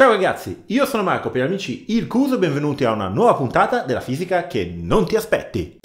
Ciao ragazzi, io sono Marco per gli amici Il Cuso e benvenuti a una nuova puntata della fisica che non ti aspetti.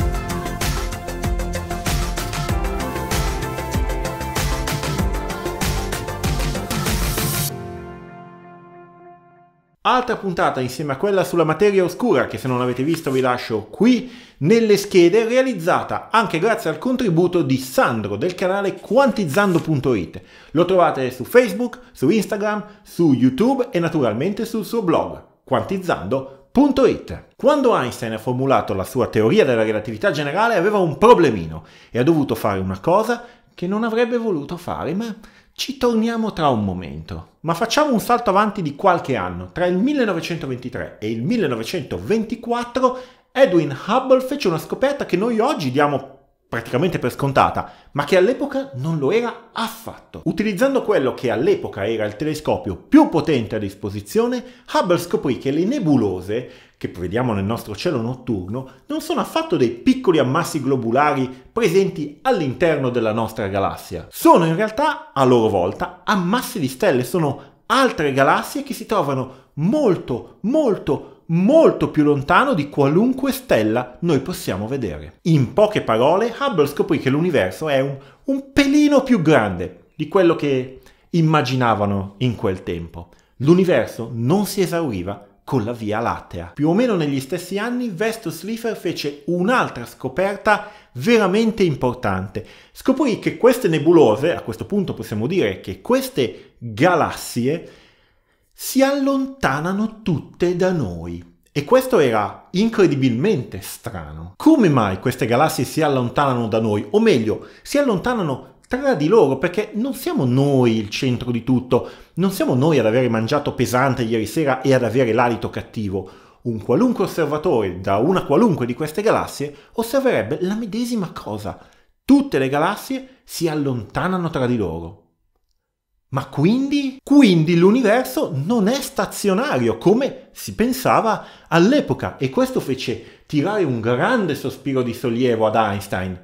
Altra puntata insieme a quella sulla materia oscura che se non l'avete visto vi lascio qui nelle schede realizzata anche grazie al contributo di Sandro del canale quantizzando.it. Lo trovate su Facebook, su Instagram, su YouTube e naturalmente sul suo blog quantizzando.it. Quando Einstein ha formulato la sua teoria della relatività generale aveva un problemino e ha dovuto fare una cosa che non avrebbe voluto fare ma ci torniamo tra un momento, ma facciamo un salto avanti di qualche anno. Tra il 1923 e il 1924 Edwin Hubble fece una scoperta che noi oggi diamo praticamente per scontata, ma che all'epoca non lo era affatto. Utilizzando quello che all'epoca era il telescopio più potente a disposizione, Hubble scoprì che le nebulose, che vediamo nel nostro cielo notturno, non sono affatto dei piccoli ammassi globulari presenti all'interno della nostra galassia. Sono in realtà, a loro volta, ammassi di stelle, sono altre galassie che si trovano molto, molto, molto più lontano di qualunque stella noi possiamo vedere. In poche parole, Hubble scoprì che l'universo è un, un pelino più grande di quello che immaginavano in quel tempo. L'universo non si esauriva con la Via Lattea. Più o meno negli stessi anni Vestus Liefer fece un'altra scoperta veramente importante. Scoprì che queste nebulose, a questo punto possiamo dire che queste galassie, si allontanano tutte da noi. E questo era incredibilmente strano. Come mai queste galassie si allontanano da noi? O meglio, si allontanano tra di loro perché non siamo noi il centro di tutto, non siamo noi ad avere mangiato pesante ieri sera e ad avere l'alito cattivo. Un qualunque osservatore da una qualunque di queste galassie osserverebbe la medesima cosa. Tutte le galassie si allontanano tra di loro. Ma quindi? Quindi l'universo non è stazionario come si pensava all'epoca e questo fece tirare un grande sospiro di sollievo ad Einstein.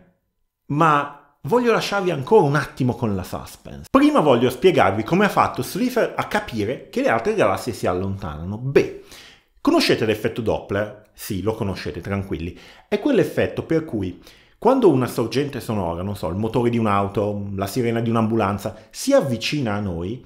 Ma voglio lasciarvi ancora un attimo con la suspense. Prima voglio spiegarvi come ha fatto Slipher a capire che le altre galassie si allontanano. Beh, conoscete l'effetto Doppler? Sì, lo conoscete, tranquilli. È quell'effetto per cui quando una sorgente sonora, non so, il motore di un'auto, la sirena di un'ambulanza, si avvicina a noi,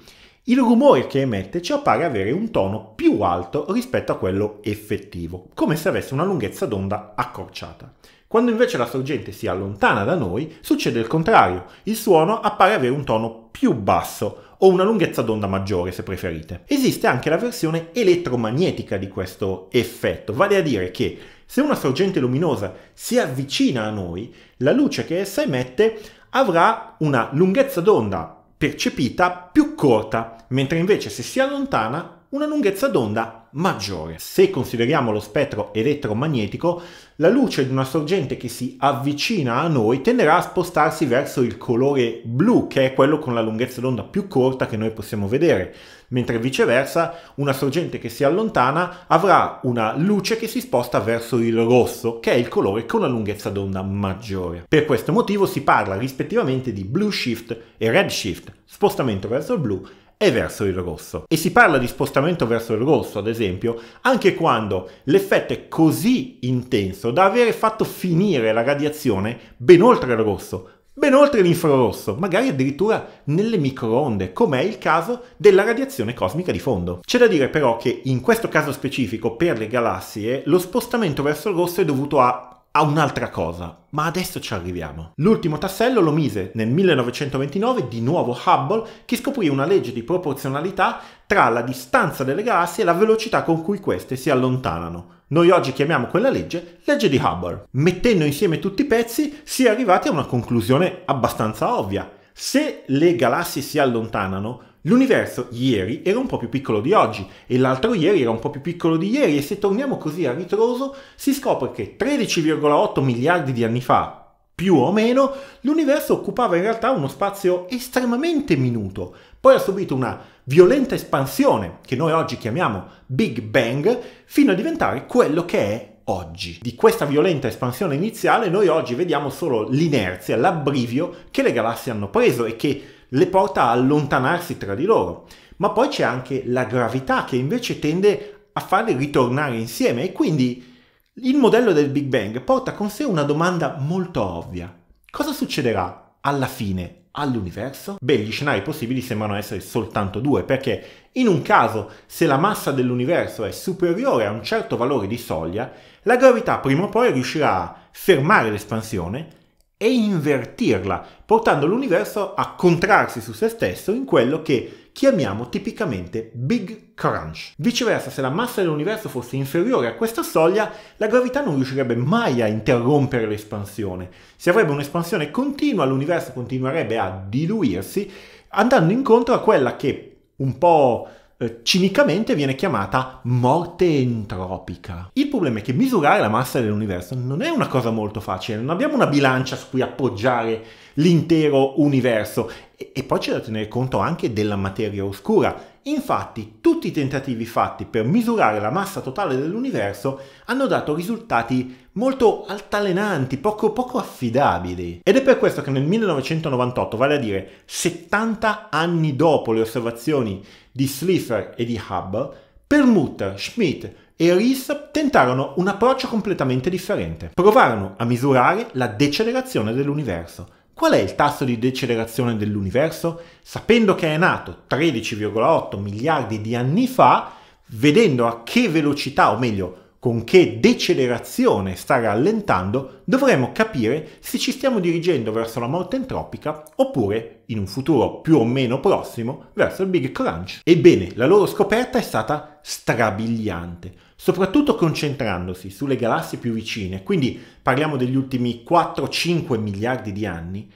il rumore che emette ci appare avere un tono più alto rispetto a quello effettivo, come se avesse una lunghezza d'onda accorciata. Quando invece la sorgente si allontana da noi, succede il contrario, il suono appare avere un tono più basso o una lunghezza d'onda maggiore se preferite. Esiste anche la versione elettromagnetica di questo effetto, vale a dire che se una sorgente luminosa si avvicina a noi, la luce che essa emette avrà una lunghezza d'onda percepita più corta mentre invece se si allontana una lunghezza d'onda maggiore. Se consideriamo lo spettro elettromagnetico, la luce di una sorgente che si avvicina a noi tenderà a spostarsi verso il colore blu, che è quello con la lunghezza d'onda più corta che noi possiamo vedere, mentre viceversa una sorgente che si allontana avrà una luce che si sposta verso il rosso, che è il colore con la lunghezza d'onda maggiore. Per questo motivo si parla rispettivamente di blue shift e red shift, spostamento verso il blu e verso il rosso. E si parla di spostamento verso il rosso, ad esempio, anche quando l'effetto è così intenso da avere fatto finire la radiazione ben oltre il rosso, ben oltre l'infrarosso, magari addirittura nelle microonde, come è il caso della radiazione cosmica di fondo. C'è da dire però che in questo caso specifico per le galassie lo spostamento verso il rosso è dovuto a a un'altra cosa, ma adesso ci arriviamo. L'ultimo tassello lo mise nel 1929 di nuovo Hubble che scoprì una legge di proporzionalità tra la distanza delle galassie e la velocità con cui queste si allontanano. Noi oggi chiamiamo quella legge legge di Hubble. Mettendo insieme tutti i pezzi si è arrivati a una conclusione abbastanza ovvia. Se le galassie si allontanano, L'universo ieri era un po' più piccolo di oggi e l'altro ieri era un po' più piccolo di ieri e se torniamo così a ritroso si scopre che 13,8 miliardi di anni fa, più o meno, l'universo occupava in realtà uno spazio estremamente minuto, poi ha subito una violenta espansione, che noi oggi chiamiamo Big Bang, fino a diventare quello che è oggi. Di questa violenta espansione iniziale noi oggi vediamo solo l'inerzia, l'abbrivio che le galassie hanno preso e che le porta a allontanarsi tra di loro, ma poi c'è anche la gravità che invece tende a farli ritornare insieme e quindi il modello del Big Bang porta con sé una domanda molto ovvia. Cosa succederà alla fine all'universo? Beh, gli scenari possibili sembrano essere soltanto due, perché in un caso, se la massa dell'universo è superiore a un certo valore di soglia, la gravità prima o poi riuscirà a fermare l'espansione e invertirla, portando l'universo a contrarsi su se stesso in quello che chiamiamo tipicamente Big Crunch. Viceversa, se la massa dell'universo fosse inferiore a questa soglia, la gravità non riuscirebbe mai a interrompere l'espansione. Se avrebbe un'espansione continua, l'universo continuerebbe a diluirsi, andando incontro a quella che un po' Eh, cinicamente viene chiamata morte entropica. Il problema è che misurare la massa dell'universo non è una cosa molto facile, non abbiamo una bilancia su cui appoggiare l'intero universo e, e poi c'è da tenere conto anche della materia oscura Infatti, tutti i tentativi fatti per misurare la massa totale dell'universo hanno dato risultati molto altalenanti, poco, poco affidabili. Ed è per questo che nel 1998, vale a dire 70 anni dopo le osservazioni di Slipher e di Hubble, Permutter, Schmidt e Ries tentarono un approccio completamente differente. Provarono a misurare la decelerazione dell'universo Qual è il tasso di decelerazione dell'universo? Sapendo che è nato 13,8 miliardi di anni fa, vedendo a che velocità, o meglio, con che decelerazione sta rallentando, dovremo capire se ci stiamo dirigendo verso la morte entropica oppure, in un futuro più o meno prossimo, verso il Big Crunch. Ebbene, la loro scoperta è stata strabiliante soprattutto concentrandosi sulle galassie più vicine, quindi parliamo degli ultimi 4-5 miliardi di anni,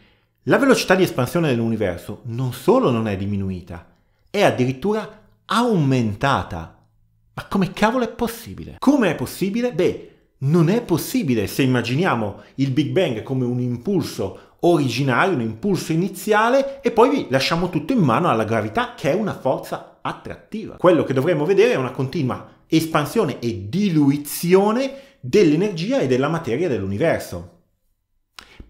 la velocità di espansione dell'universo non solo non è diminuita, è addirittura aumentata. Ma come cavolo è possibile? Come è possibile? Beh, non è possibile se immaginiamo il Big Bang come un impulso originario, un impulso iniziale e poi lasciamo tutto in mano alla gravità che è una forza attrattiva. Quello che dovremmo vedere è una continua espansione e diluizione dell'energia e della materia dell'universo.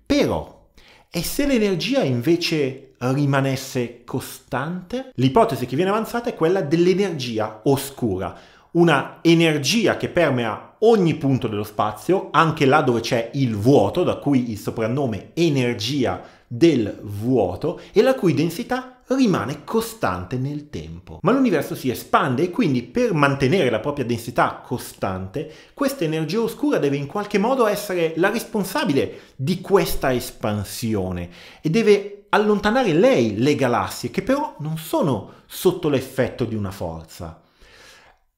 Però, e se l'energia invece rimanesse costante? L'ipotesi che viene avanzata è quella dell'energia oscura, una energia che permea ogni punto dello spazio, anche là dove c'è il vuoto, da cui il soprannome energia del vuoto, e la cui densità rimane costante nel tempo. Ma l'universo si espande e quindi per mantenere la propria densità costante, questa energia oscura deve in qualche modo essere la responsabile di questa espansione e deve allontanare lei le galassie che però non sono sotto l'effetto di una forza.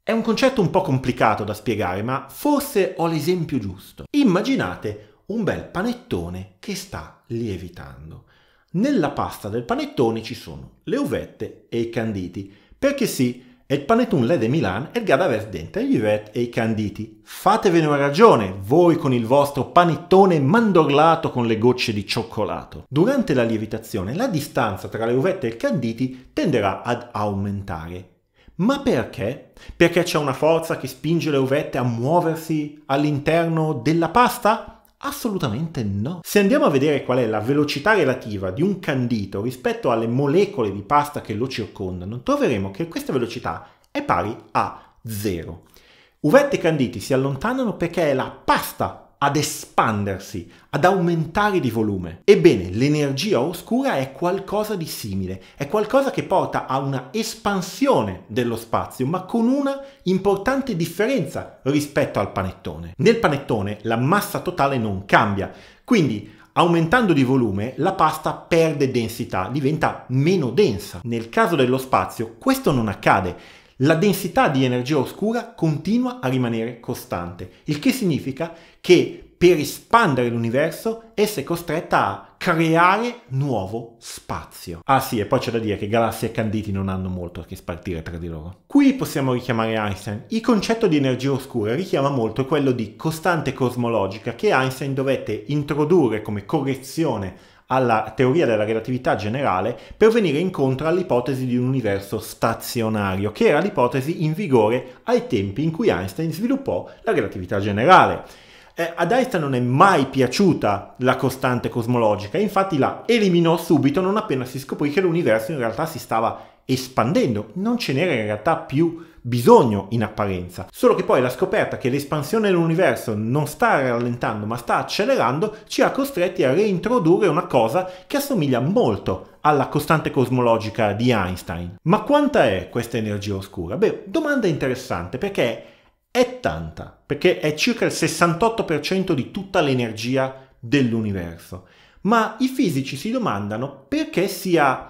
È un concetto un po' complicato da spiegare, ma forse ho l'esempio giusto. Immaginate un bel panettone che sta lievitando. Nella pasta del panettone ci sono le uvette e i canditi, perché sì, e il panettone lede Milan e il gadaver dente gli uvet e i canditi. Fatevene una ragione, voi con il vostro panettone mandorlato con le gocce di cioccolato. Durante la lievitazione la distanza tra le uvette e i canditi tenderà ad aumentare. Ma perché? Perché c'è una forza che spinge le uvette a muoversi all'interno della pasta? Assolutamente no. Se andiamo a vedere qual è la velocità relativa di un candito rispetto alle molecole di pasta che lo circondano, troveremo che questa velocità è pari a zero. Uvette e canditi si allontanano perché è la pasta ad espandersi, ad aumentare di volume. Ebbene, l'energia oscura è qualcosa di simile, è qualcosa che porta a una espansione dello spazio, ma con una importante differenza rispetto al panettone. Nel panettone la massa totale non cambia, quindi Aumentando di volume la pasta perde densità, diventa meno densa. Nel caso dello spazio questo non accade la densità di energia oscura continua a rimanere costante, il che significa che per espandere l'universo essa è costretta a creare nuovo spazio. Ah sì, e poi c'è da dire che galassie e canditi non hanno molto a che spartire tra di loro. Qui possiamo richiamare Einstein. Il concetto di energia oscura richiama molto quello di costante cosmologica che Einstein dovette introdurre come correzione alla teoria della relatività generale per venire incontro all'ipotesi di un universo stazionario, che era l'ipotesi in vigore ai tempi in cui Einstein sviluppò la relatività generale. Eh, ad Einstein non è mai piaciuta la costante cosmologica, infatti la eliminò subito non appena si scoprì che l'universo in realtà si stava espandendo, non ce n'era in realtà più bisogno in apparenza. Solo che poi la scoperta che l'espansione dell'universo non sta rallentando ma sta accelerando ci ha costretti a reintrodurre una cosa che assomiglia molto alla costante cosmologica di Einstein. Ma quanta è questa energia oscura? Beh, domanda interessante perché è tanta, perché è circa il 68% di tutta l'energia dell'universo. Ma i fisici si domandano perché sia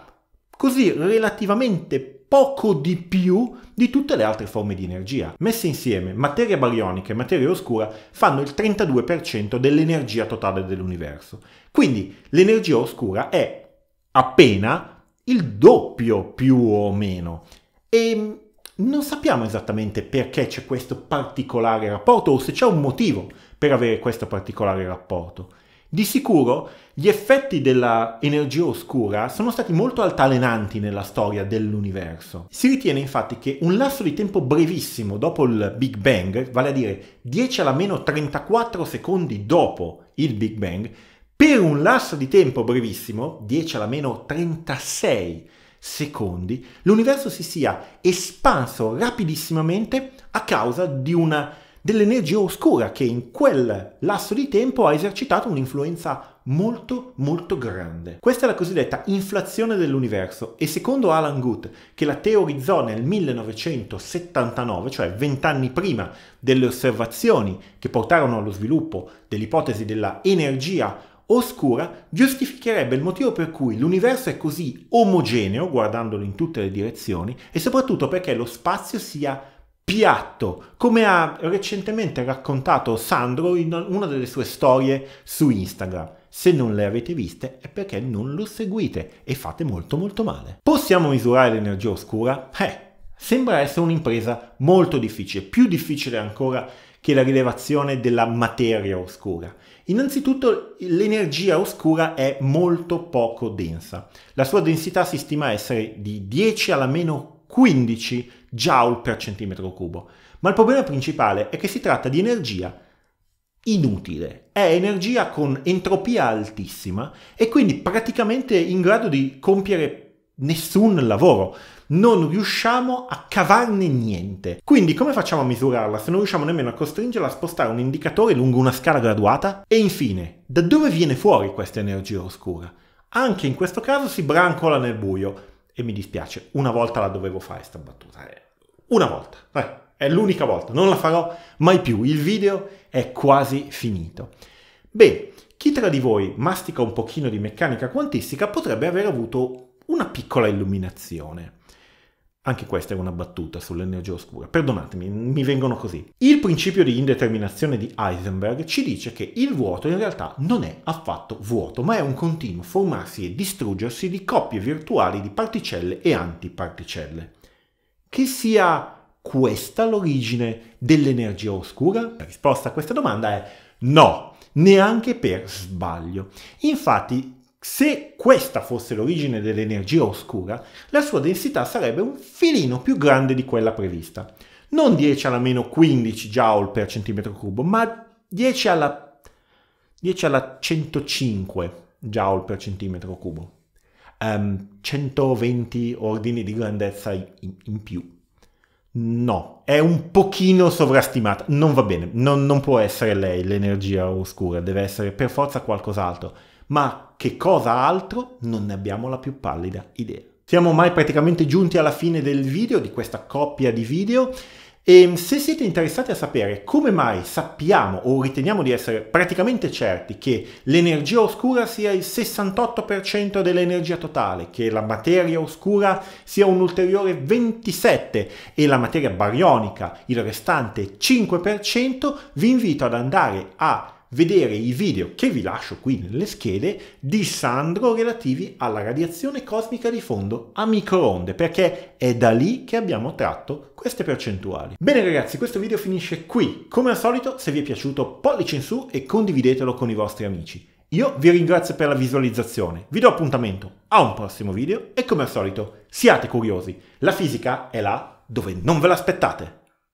così relativamente poco di più di tutte le altre forme di energia. Messe insieme, materia barionica e materia oscura fanno il 32% dell'energia totale dell'universo. Quindi l'energia oscura è appena il doppio più o meno. E non sappiamo esattamente perché c'è questo particolare rapporto o se c'è un motivo per avere questo particolare rapporto. Di sicuro gli effetti dell'energia oscura sono stati molto altalenanti nella storia dell'universo. Si ritiene infatti che un lasso di tempo brevissimo dopo il Big Bang, vale a dire 10 alla meno 34 secondi dopo il Big Bang, per un lasso di tempo brevissimo, 10 alla meno 36 secondi, l'universo si sia espanso rapidissimamente a causa di una dell'energia oscura che in quel lasso di tempo ha esercitato un'influenza molto molto grande. Questa è la cosiddetta inflazione dell'universo e secondo Alan Guth, che la teorizzò nel 1979, cioè vent'anni prima delle osservazioni che portarono allo sviluppo dell'ipotesi della energia oscura, giustificherebbe il motivo per cui l'universo è così omogeneo, guardandolo in tutte le direzioni, e soprattutto perché lo spazio sia piatto, come ha recentemente raccontato Sandro in una delle sue storie su Instagram. Se non le avete viste è perché non lo seguite e fate molto molto male. Possiamo misurare l'energia oscura? Eh, sembra essere un'impresa molto difficile, più difficile ancora che la rilevazione della materia oscura. Innanzitutto l'energia oscura è molto poco densa. La sua densità si stima essere di 10 alla meno 15 joule per centimetro cubo. Ma il problema principale è che si tratta di energia inutile, è energia con entropia altissima e quindi praticamente in grado di compiere nessun lavoro. Non riusciamo a cavarne niente. Quindi come facciamo a misurarla se non riusciamo nemmeno a costringerla a spostare un indicatore lungo una scala graduata? E infine, da dove viene fuori questa energia oscura? Anche in questo caso si brancola nel buio e mi dispiace, una volta la dovevo fare sta battuta, eh. una volta, eh, è l'unica volta, non la farò mai più, il video è quasi finito. Bene, chi tra di voi mastica un pochino di meccanica quantistica potrebbe aver avuto una piccola illuminazione. Anche questa è una battuta sull'energia oscura, perdonatemi, mi vengono così. Il principio di indeterminazione di Heisenberg ci dice che il vuoto in realtà non è affatto vuoto, ma è un continuo formarsi e distruggersi di coppie virtuali di particelle e antiparticelle. Che sia questa l'origine dell'energia oscura? La risposta a questa domanda è no, neanche per sbaglio. Infatti se questa fosse l'origine dell'energia oscura, la sua densità sarebbe un filino più grande di quella prevista. Non 10 alla meno 15 joule per centimetro cubo, ma 10 alla, 10 alla 105 joule per centimetro cubo. Um, ehm, 120 ordini di grandezza in, in più. No, è un pochino sovrastimata, non va bene, non, non può essere lei l'energia oscura, deve essere per forza qualcos'altro, ma che cosa altro non ne abbiamo la più pallida idea. Siamo ormai praticamente giunti alla fine del video, di questa coppia di video. E ehm, se siete interessati a sapere come mai sappiamo o riteniamo di essere praticamente certi che l'energia oscura sia il 68% dell'energia totale, che la materia oscura sia un ulteriore 27% e la materia barionica il restante 5%, vi invito ad andare a vedere i video che vi lascio qui nelle schede di Sandro relativi alla radiazione cosmica di fondo a microonde, perché è da lì che abbiamo tratto queste percentuali. Bene ragazzi, questo video finisce qui. Come al solito, se vi è piaciuto, pollice in su e condividetelo con i vostri amici. Io vi ringrazio per la visualizzazione, vi do appuntamento a un prossimo video e come al solito siate curiosi, la fisica è là dove non ve l'aspettate.